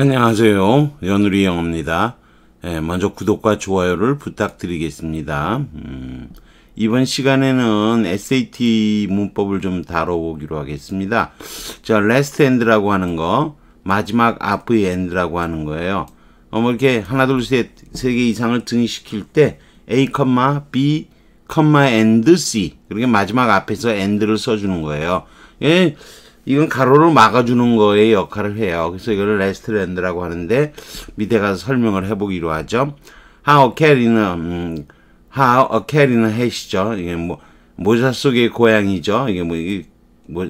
안녕하세요. 연우리 영어입니다. 예, 먼저 구독과 좋아요를 부탁드리겠습니다. 음, 이번 시간에는 SAT 문법을 좀 다뤄보기로 하겠습니다. 자, last end라고 하는 거, 마지막 앞의 end라고 하는 거예요. 어, 뭐 이렇게 하나, 둘, 셋, 세 개 이상을 등시킬때 A, B, end, C. 그렇게 마지막 앞에서 end를 써주는 거예요. 예, 이건 가로로 막아주는 거에 역할을 해요. 그래서 이거 레스트랜드라고 하는데 밑에 가서 설명을 해보기로 하죠. How 캐리는 um, how 캐리는 해시죠. 이게 뭐 모자 속의 고양이죠. 이게 뭐, 이, 뭐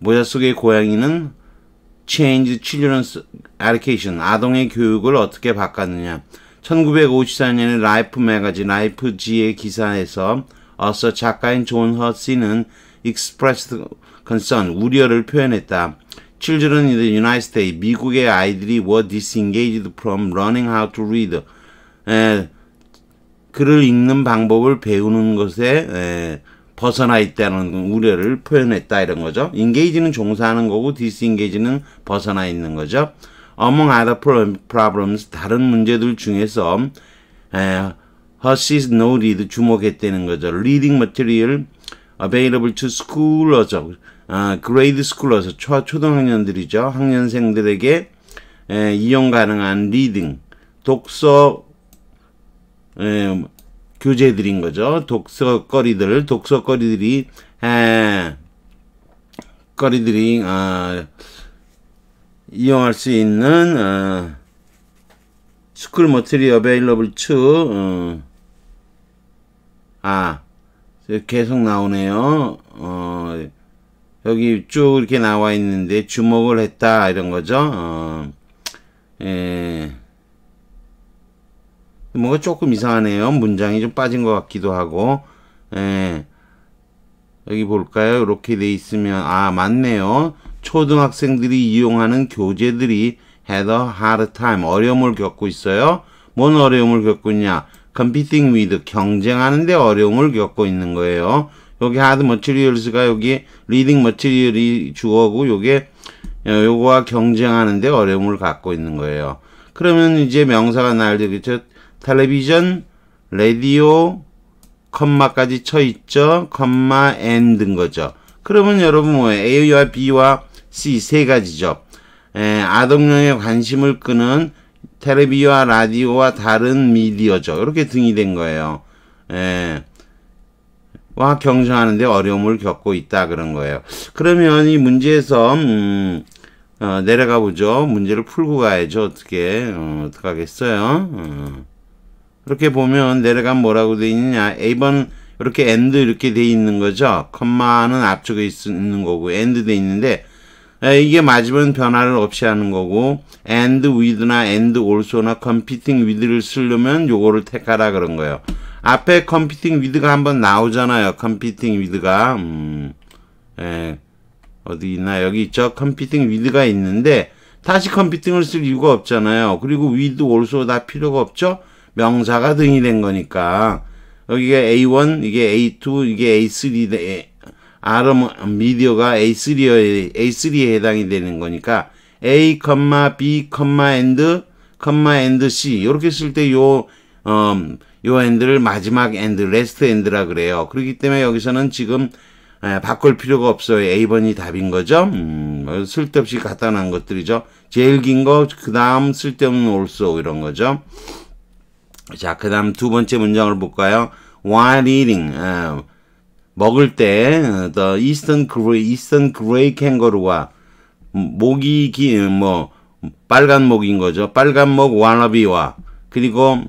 모자 속의 고양이는 change children's education 아동의 교육을 어떻게 바꿨느냐. 1954년에 라이프 매거진 라이프지의 기사에서 어서 작가인 존 허씨는 expressed concern, 우려를 표현했다. Children in the United States, 미국의 아이들이 were disengaged from learning how to read. 에, 글을 읽는 방법을 배우는 것에 에, 벗어나 있다는 우려를 표현했다 이런 거죠. engage는 종사하는 거고 disengage는 벗어나 있는 거죠. among other problems, 다른 문제들 중에서 에, Hershey's noted 주목했다는 거죠. reading material available to schoolers. 아, 그레이드 스쿨에서 초, 초등학년들이죠. 학년생들에게 에, 이용 가능한 리딩, 독서 에, 교재들인 거죠. 독서거리들, 독서거리들이 에, 거리들이 어, 이용할 수 있는 아, 어, 스쿨 머트리 어베일러블 투 아, 계속 나오네요. 어, 여기 쭉 이렇게 나와 있는데 주목을 했다 이런 거죠. 어, 예. 뭔가 조금 이상하네요. 문장이 좀 빠진 것 같기도 하고 예. 여기 볼까요? 이렇게 돼 있으면 아 맞네요. 초등학생들이 이용하는 교재들이 had a hard time 어려움을 겪고 있어요. 뭔 어려움을 겪었냐 competing with 경쟁하는데 어려움을 겪고 있는 거예요. 여기 하드 머티리얼스가 여기 리딩 머티리얼이 주어고 요게 어, 요거와 경쟁하는데 어려움을 갖고 있는 거예요. 그러면 이제 명사가 나올 겠죠 텔레비전, 라디오, 컴마까지 쳐 있죠. 컴마 엔드인 거죠. 그러면 여러분 뭐 A와 B와 C 세 가지죠. 에, 아동용의 관심을 끄는 텔레비와 라디오와 다른 미디어죠. 이렇게 등이 된 거예요. 에. 와 경쟁하는데 어려움을 겪고 있다 그런 거예요. 그러면 이 문제에서 음, 어, 내려가 보죠. 문제를 풀고 가야죠. 어떻게 어, 어떡하겠어요? 어. 이렇게 보면 내려가면 뭐라고 돼 있느냐? A번 이렇게 end 이렇게 돼 있는 거죠. 컴마는 앞쪽에 있, 는 거고 end 돼 있는데 이게 마지막 변화를 없이 하는 거고 and with나 and also나 competing with를 쓰려면 요거를 택하라 그런 거예요. 앞에 competing with가 한번 나오잖아요. competing with가 음, 에, 어디 있나 여기 있죠. competing with가 있는데 다시 competing을 쓸 이유가 없잖아요. 그리고 with also 다 필요가 없죠. 명사가 등이 된 거니까 여기가 A1 이게 A2 이게 A3 RM 미디어가 A3에, A3에 해당이 되는 거니까 A, B, and, and C 이렇게 쓸 때요 음, 요 엔드를 마지막 엔드, 레스트 엔드라 그래요. 그렇기 때문에 여기서는 지금 에, 바꿀 필요가 없어요. A번이 답인 거죠. 음, 뭐 쓸데없이 갖다 놓은 것들이죠. 제일 긴 거, 그 다음 쓸데없는 올소 이런 거죠. 자, 그 다음 두 번째 문장을 볼까요? While eating, 에, 어, 먹을 때 the 어, eastern gray eastern gray 캥거루와 목이 뭐 빨간 목인 거죠. 빨간 목 와나비와 그리고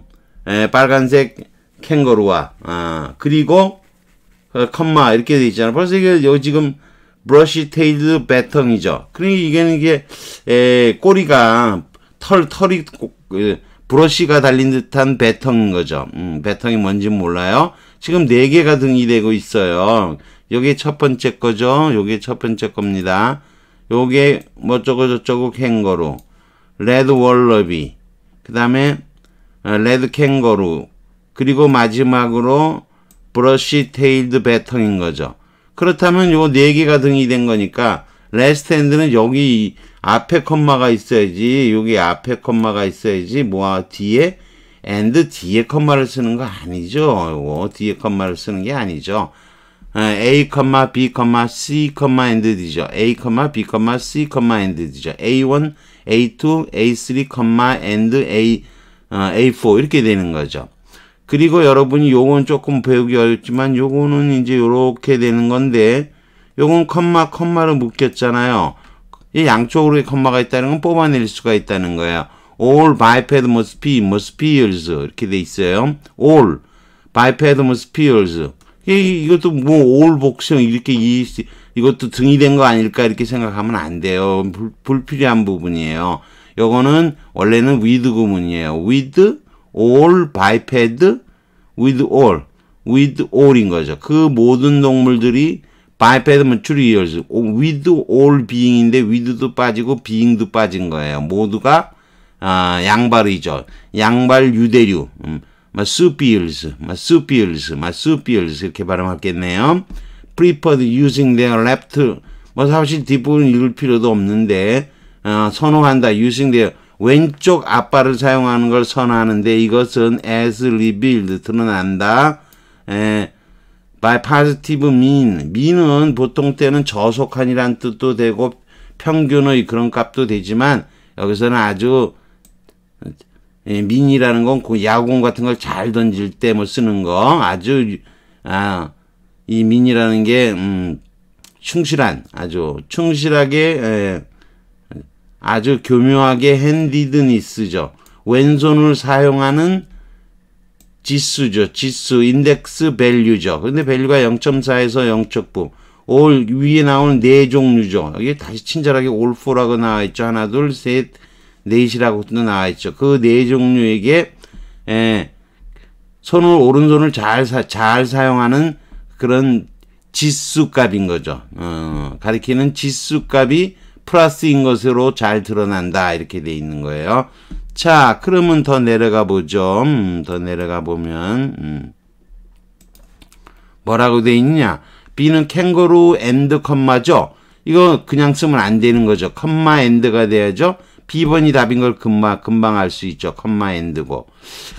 에, 빨간색 캥거루와 아, 그리고 어, 컴마 이렇게 돼 있잖아. 벌써 이게 요 지금 브러쉬 테일드 배텅이죠. 그러니까 이게 이게 에, 꼬리가 털 털이 브러쉬가 그, 달린 듯한 배텅인 거죠. 음, 배텅이 뭔지 몰라요. 지금 4개가 등이 되고 있어요. 요게 첫 번째 거죠. 요게 첫 번째 겁니다. 요게 뭐 저거 저쩌고 캥거루, 레드 월러비, 그 다음에 어, 레드 캥거루, 그리고 마지막으로 브러쉬 테일드 배텅인 거죠. 그렇다면 요 4개가 등이 된 거니까 레스트 핸드는 여기 앞에 컴마가 있어야지 여기 앞에 컴마가 있어야지 뭐와 뒤에 and 뒤에 컴마를 쓰는 거 아니죠. 요 어, 뒤에 컴마를 쓰는 게 아니죠. 어, A, B, C, and D죠. A, B, C, and D죠. A1, A2, A3, and A, 어, A4 이렇게 되는 거죠. 그리고 여러분이 요건 조금 배우기 어렵지만 요거는 이제 요렇게 되는 건데 요건 컴마, 컴마를 묶였잖아요. 이 양쪽으로 컴마가 있다는 건 뽑아낼 수가 있다는 거예요. all biped must be, must peers 이렇게 돼 있어요. all biped must peers 이것도 뭐 all 복성 이렇게 이, 이것도 등이 된 거 아닐까 이렇게 생각하면 안 돼요. 불, 불필요한 부분이에요. 요거는 원래는 with 구문이에요. with all biped with all with all인 거죠. 그 모든 동물들이 biped면 줄이어서 with all being인데 with도 빠지고 being도 빠진 거예요. 모두가 아, 양발의죠 양발 유대류, 음, m a r 스 u p i a l s m a r s 이렇게 발음하겠네요. preferred using their left, 뭐 사실 뒷부분 읽을 필요도 없는데 어, 선호한다, using their 왼쪽 앞발을 사용하는 걸 선호하는데 이것은 as revealed 드러난다. 에, 예, by positive mean, mean은 보통 때는 저속한이란 뜻도 되고 평균의 그런 값도 되지만 여기서는 아주 예, 민이라는 건그 야구공 같은 걸 잘 던질 때 뭐 쓰는 거 아주 아이 민이라는 게 음, 충실한 아주 충실하게 에, 예, 아주 교묘하게 핸디드니스죠. 왼손을 사용하는 지수죠. 지수 인덱스 밸류죠. 근데 밸류가 0.4에서 0.9. 올 위에 나오는 네 종류죠. 여기 다시 친절하게 올포라고 나와 있죠. 하나, 둘, 셋, 넷이라고도 나와 있죠. 그 네 종류에게 예, 손을 오른손을 잘, 사, 잘 사용하는 그런 지수값인 거죠. 어, 가리키는 지수값이 플러스인 것으로 잘 드러난다 이렇게 돼 있는 거예요. 자, 그러면 더 내려가 보죠. 음, 더 내려가 보면 음. 뭐라고 돼 있냐? B는 캥거루 앤드 컴마죠. 이거 그냥 쓰면 안 되는 거죠. 컴마 앤드가 돼야죠. 비번이 답인 걸 금방, 금방 알 수 있죠. 컴마 엔드고.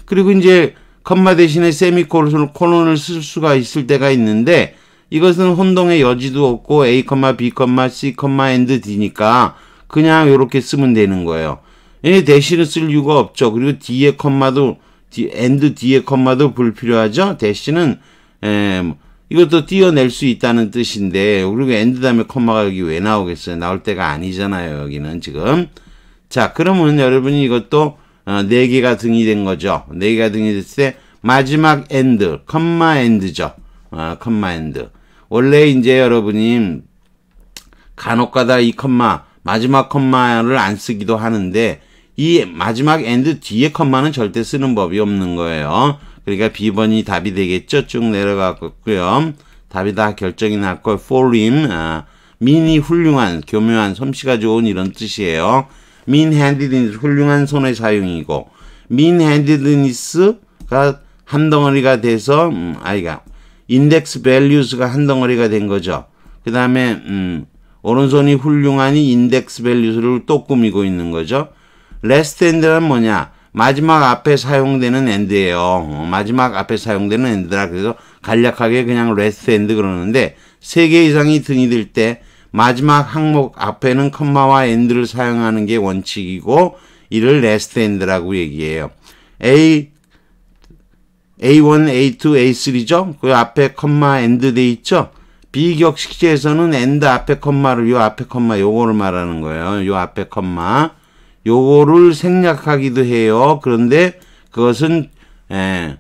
그리고 이제 컴마 대신에 세미콜론을 코론을 쓸 수가 있을 때가 있는데 이것은 혼동의 여지도 없고 A, 컴마 B, 컴마 C, 컴마 엔드 D니까 그냥 이렇게 쓰면 되는 거예요. 얘 대신을 쓸 이유가 없죠. 그리고 d의 컴마도 엔드 d의 컴마도 불필요하죠. 대신은 에, 이것도 띄어낼 수 있다는 뜻인데 그리고 엔드 다음에 컴마가 여기 왜 나오겠어요? 나올 때가 아니잖아요. 여기는 지금. 자, 그러면 여러분이 이것도 어, 4개가 등이 된 거죠. 4개가 등이 됐을 때 마지막 엔드, 컴마 엔드죠. 어, 컴마 엔드. 원래 이제 여러분이 간혹가다 이 컴마, 마지막 컴마를 안 쓰기도 하는데 이 마지막 엔드 뒤에 컴마는 절대 쓰는 법이 없는 거예요. 그러니까 비번이 답이 되겠죠. 쭉 내려갔고요. 답이 다 결정이 났고, for him, 아, 미니 훌륭한, 교묘한, 솜씨가 좋은 이런 뜻이에요. 민핸디 n h a 훌륭한 손의 사용이고 민핸디 n h a 가한 덩어리가 돼서 음, 아이가 인덱스 e x v a 가한 덩어리가 된 거죠. 그 다음에 음, 오른손이 훌륭하니 인덱스 e x v a 를또 꾸미고 있는 거죠. 레스 s s t 란 뭐냐? 마지막 앞에 사용되는 엔드예요. 어, 마지막 앞에 사용되는 엔드라 그래서 간략하게 그냥 레스 s s t 그러는데 세 개 이상이 등이 될때 마지막 항목 앞에는 컴마와 엔드를 사용하는 게 원칙이고 이를 레스트 엔드라고 얘기해요. A A1, A2, A3죠? 그 앞에 컴마 엔드 돼 있죠? 비격식제에서는 엔드 앞에 컴마를 요 앞에 컴마 요거를 말하는 거예요. 요 앞에 컴마 요거를 생략하기도 해요. 그런데 그것은 에, 예,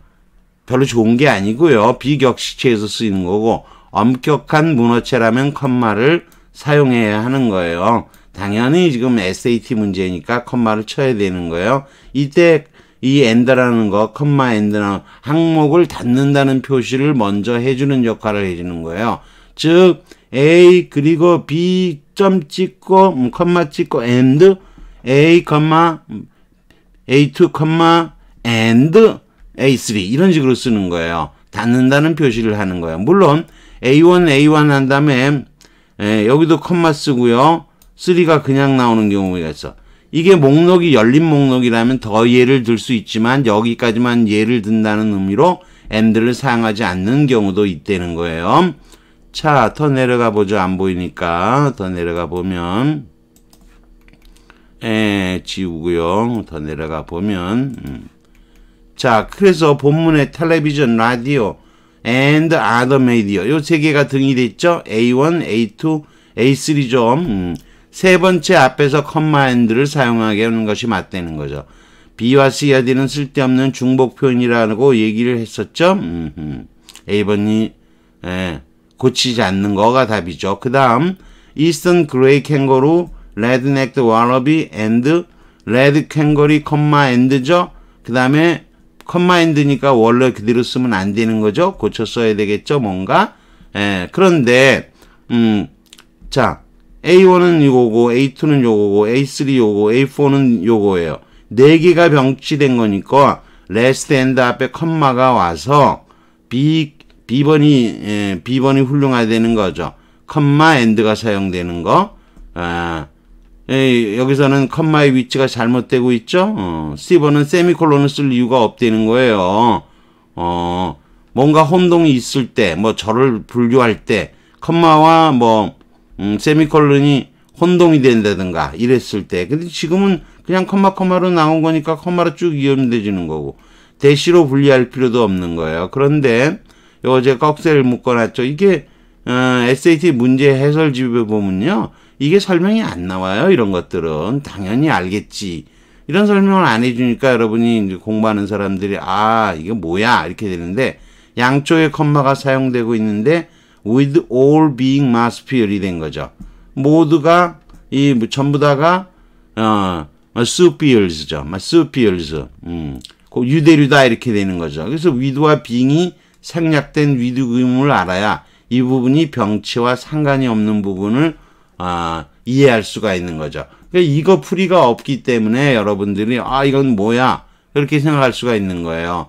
별로 좋은 게 아니고요. 비격식체에서 쓰이는 거고 엄격한 문어체라면 컴마를 사용해야 하는 거예요. 당연히 지금 SAT 문제니까 컴마를 쳐야 되는 거예요. 이때 이 엔드라는 거, 컴마 엔드는 라 항목을 닫는다는 표시를 먼저 해주는 역할을 해주는 거예요. 즉 A 그리고 B 점 찍고 음, 컴마 찍고 엔드 A 컴마 A2 컴마 엔드 d A3 이런 식으로 쓰는 거예요. 닫는다는 표시를 하는 거예요. 물론 A1 A1 한 다음에 예, 여기도 컴마 쓰고요. 3가 그냥 나오는 경우가 있어. 이게 목록이 열린 목록이라면 더 예를 들 수 있지만 여기까지만 예를 든다는 의미로 앤드를 사용하지 않는 경우도 있다는 거예요. 자, 더 내려가 보죠. 안 보이니까. 더 내려가 보면 에, 예, 지우고요. 더 내려가 보면 음. 자, 그래서 본문의 텔레비전, 라디오, and other media. 요세 개가 등이 됐죠. A1, A2, A3 좀. 음. 세 번째 앞에서 커마앤드를 사용하게 하는 것이 맞다는 거죠. B와 C와 D는 쓸데없는 중복 표현이라고 얘기를 했었죠. 음흠. A번이 예, 고치지 않는 거가 답이죠. 그 다음 Eastern Grey Kangaroo, Red Necked Wallaby and Red Kangaroo, c o m m 죠그 다음에 컴마인드니까 원래 그대로 쓰면 안 되는 거죠. 고쳐 써야 되겠죠. 뭔가. 예, 그런데 음, 자, A1은 이거고 A2는 요거고 A3 요거 A4는 요거예요. 네 개가 병치된 거니까 레스트 엔드 앞에 컴마가 와서 B B번이 예, B번이 훌륭하게 되는 거죠. 컴마 엔드가 사용되는 거. 아, 에이, 예, 여기서는 컴마의 위치가 잘못되고 있죠? 어, 스버는 세미콜론을 쓸 이유가 없다는 거예요. 어, 뭔가 혼동이 있을 때, 뭐 절을 분류할 때, 컴마와 뭐 음, 세미콜론이 혼동이 된다든가 이랬을 때. 근데 지금은 그냥 컴마 컴마로 나온 거니까 컴마로 쭉이음지는 거고 대시로 분리할 필요도 없는 거예요. 그런데 요거 제가 꺽쇠를 묶어놨죠. 이게 어, SAT 문제 해설집에 보면요. 이게 설명이 안 나와요. 이런 것들은 당연히 알겠지. 이런 설명을 안 해주니까 여러분이 공부하는 사람들이 아 이게 뭐야 이렇게 되는데 양쪽에 컴마가 사용되고 있는데 with all being must f e e 이된 거죠. 모두가 이 뭐 전부 다가 어 superior죠. s u p e i o r s 음. 그 유대류다 이렇게 되는 거죠. 그래서 위드와빙이 생략된 위드 의문을 알아야 이 부분이 병치와 상관이 없는 부분을 아, 이해할 수가 있는 거죠. 그러니까 이거 풀이가 없기 때문에 여러분들이 아 이건 뭐야 이렇게 생각할 수가 있는 거예요.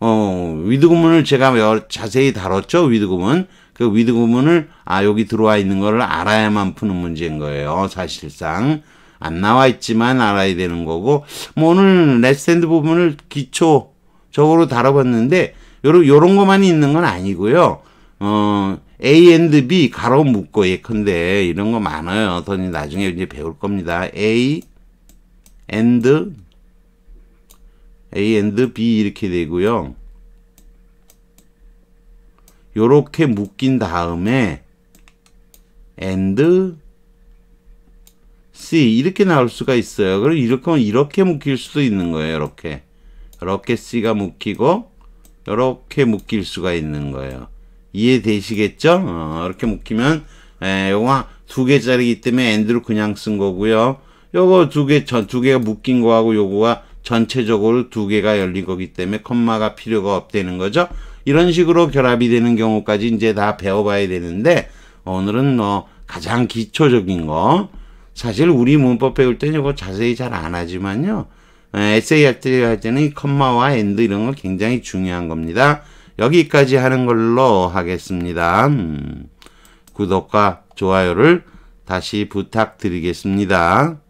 어, 위드구문을 제가 자세히 다뤘죠. 위드구문. 그 위드구문을 아 여기 들어와 있는 거를 알아야만 푸는 문제인 거예요. 사실상 안 나와 있지만 알아야 되는 거고 뭐 오늘 레스탠드 부분을 기초적으로 다뤄봤는데 요런 요런 것만 있는 건 아니고요. 어 A and B 가로 묶고 예컨대 이런 거 많아요. 저는 나중에 이제 배울 겁니다. A and A and B 이렇게 되고요. 요렇게 묶인 다음에 and C 이렇게 나올 수가 있어요. 그럼 이렇게 이렇게 묶일 수도 있는 거예요. 이렇게 이렇게 C가 묶이고 이렇게 묶일 수가 있는 거예요. 이해되시겠죠? 어, 이렇게 묶이면 에, 예, 요거 두 개짜리이기 때문에 엔드로 그냥 쓴 거고요. 요거 두 개, 전, 두 개가 묶인 거하고 요거가 전체적으로 두 개가 열린 거기 때문에 콤마가 필요가 없다는 거죠. 이런 식으로 결합이 되는 경우까지 이제 다 배워봐야 되는데, 오늘은 뭐 가장 기초적인 거. 사실 우리 문법 배울 때는 이거 자세히 잘 안 하지만요. 예, 에세이 할, 때, 할 때는 이 컴마와 엔드 이런 거 굉장히 중요한 겁니다. 여기까지 하는 걸로 하겠습니다. 음, 구독과 좋아요를 다시 부탁드리겠습니다.